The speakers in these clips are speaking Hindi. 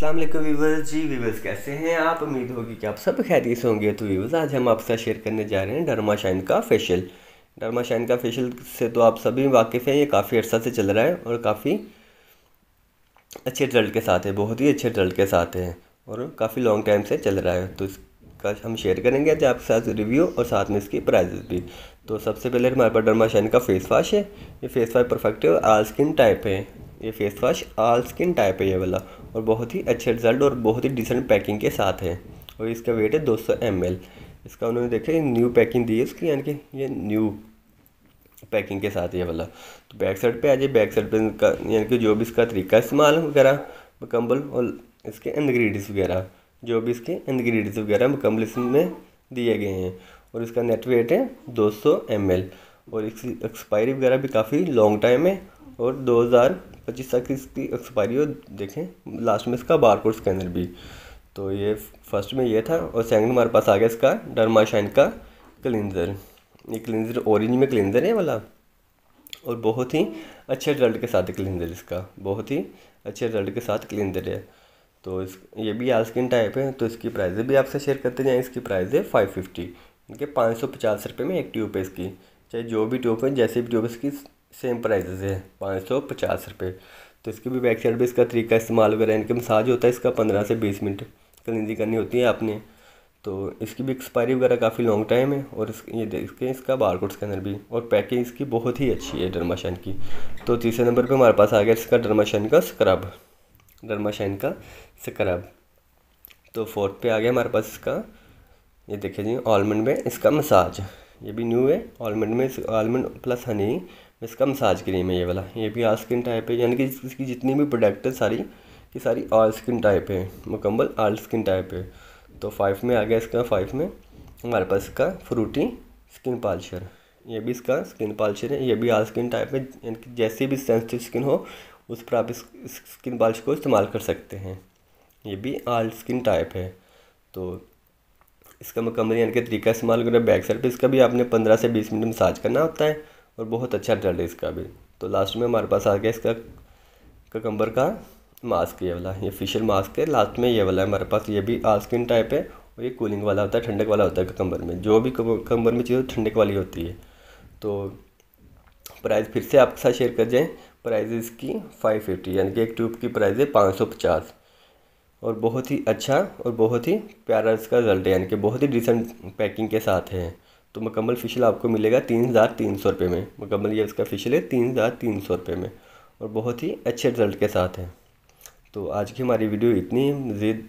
अस्सलाम वालेकुम जी व्यूवर्स कैसे हैं आप उम्मीद होगी कि आप सब खैरियत से होंगे तो व्यूवर्स आज हम आपके साथ शेयर करने जा रहे हैं डरमा शाइन का फेशियल डरमा शाइन का फेशियल से तो आप सभी वाकिफ़ हैं ये काफ़ी अर्सा से चल रहा है और काफ़ी अच्छे रिजल्ट के साथ है बहुत ही अच्छे रिजल्ट के साथ है और काफ़ी लॉन्ग टाइम से चल रहा है तो इसका हम शेयर करेंगे आज आपके साथ रिव्यू और साथ में इसकी प्राइजेस भी तो सबसे पहले हमारे पास डरमा शाइन का फेस वाश है ये face wash perfect for all skin type है ये face wash all skin type है ये वाला और बहुत ही अच्छे रिजल्ट और बहुत ही डिसेंट पैकिंग के साथ है और इसका वेट है 200 सौ इसका उन्होंने देखा न्यू पैकिंग दी है इसकी यानी कि ये न्यू पैकिंग के साथ ये वाला तो बैक साइड पे आ जाए बैक साइड पे इनका यानी कि जो भी इसका तरीका इस्तेमाल वगैरह मकम्बल और इसके इन्ग्रीडियंट्स वगैरह जो भी इसके इन्ग्रीडियंट्स वगैरह मुकम्बल इसमें दिए गए हैं और इसका नेट वेट है दो सौ और इसकी एक्सपायरी वगैरह भी काफ़ी लॉन्ग टाइम है और दो पच्चीस तक इसकी एक्सपायरी हो देखें लास्ट में इसका बार कोड स्कैनर भी तो ये फर्स्ट में ये था और सेकंड हमारे पास आ गया इसका डरमा शाइन का क्लिनजर ये क्लिनजर ऑरेंज में क्लिनजर है वाला और बहुत ही अच्छे रिजल्ट के साथ क्लिनजर इसका बहुत ही अच्छे रिजल्ट के साथ क्लिनजर है तो इस ये भी आल स्किन टाइप है तो इसकी प्राइस भी आपसे शेयर करते जाएँ इसकी प्राइस है फाइव फिफ्टी इनके पाँच सौ पचास रुपये में एक ट्यूब है इसकी चाहे जो भी ट्यूब है जैसे भी ट्यूब इसकी सेम प्राइजेज़ है पाँच सौ पचास रुपये तो इसकी भी बैक साइड पर इसका तरीका इस्तेमाल वगैरह इनके मसाज होता है इसका पंद्रह से बीस मिनट क्लिनजिंग करनी होती है आपने तो इसकी भी एक्सपायरी वगैरह काफ़ी लॉन्ग टाइम है और इस ये देख के इसका कोड स्कैनर भी और पैकिंग इसकी बहुत ही अच्छी है डरमाशन की तो तीसरे नंबर पे हमारे पास आ गया इसका डरमाशन का स्क्रब डरमाशन का स्क्रब तो फोर्थ पे आ गया हमारे पास इसका ये देखिए जी आलमंड में इसका मसाज ये भी न्यू है आलमंड में आलमंड प्लस हनी बस कम साज क्रीम है ये वाला ये भी ऑल स्किन टाइप है यानी कि इसकी जितनी भी प्रोडक्ट है सारी ये सारी ऑल स्किन टाइप है मुकम्मल ऑल स्किन टाइप है तो फाइव में आ गया इसका फाइव में हमारे पास इसका फ्रूटी स्किन पालशर ये भी इसका स्किन पालशर है ये भी ऑल स्किन टाइप है यानी कि जैसी भी सेंसिटिव स्किन हो उस पर आप इस स्किन पालिश को इस्तेमाल कर सकते हैं ये भी ऑल स्किन टाइप है तो इसका मुकम्मल यानी कि तरीका इस्तेमाल करें बैक साइड पर इसका भी आपने पंद्रह से बीस मिनट मसाज करना होता है और बहुत अच्छा रिजल्ट है इसका भी तो लास्ट में हमारे पास आ गया इसका ककम्बर का मास्क ये वाला ये फिशल मास्क है लास्ट में ये वाला है हमारे पास ये भी आल स्किन टाइप है और ये कूलिंग वाला होता है ठंडक वाला होता है ककम्बर में जो भी ककम्बर में चीज़ ठंडक वाली होती है तो प्राइस फिर से आपके साथ शेयर कर जाएँ प्राइज इसकी फाइव फिफ्टी यानी कि एक ट्यूब की प्राइस है पाँच सौ पचास और बहुत ही अच्छा और बहुत ही प्यारा इसका रिजल्ट है यानी कि बहुत ही डिसेंट पैकिंग के साथ है तो मकम्मल फ़िशल आपको मिलेगा तीन हज़ार तीन सौ रुपये में मकम्मल ये उसका फ़िशल है तीन हज़ार तीन सौ रुपये में और बहुत ही अच्छे रिजल्ट के साथ है तो आज की हमारी वीडियो इतनी मज़ीद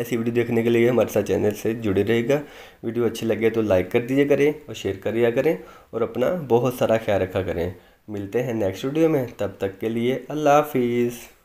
ऐसी वीडियो देखने के लिए हमारे साथ चैनल से जुड़े रहेगा वीडियो अच्छी लगे तो लाइक कर दिया करें और शेयर करिया करें और अपना बहुत सारा ख्याल रखा करें मिलते हैं नेक्स्ट वीडियो में तब तक के लिए अल्लाह हाफिज़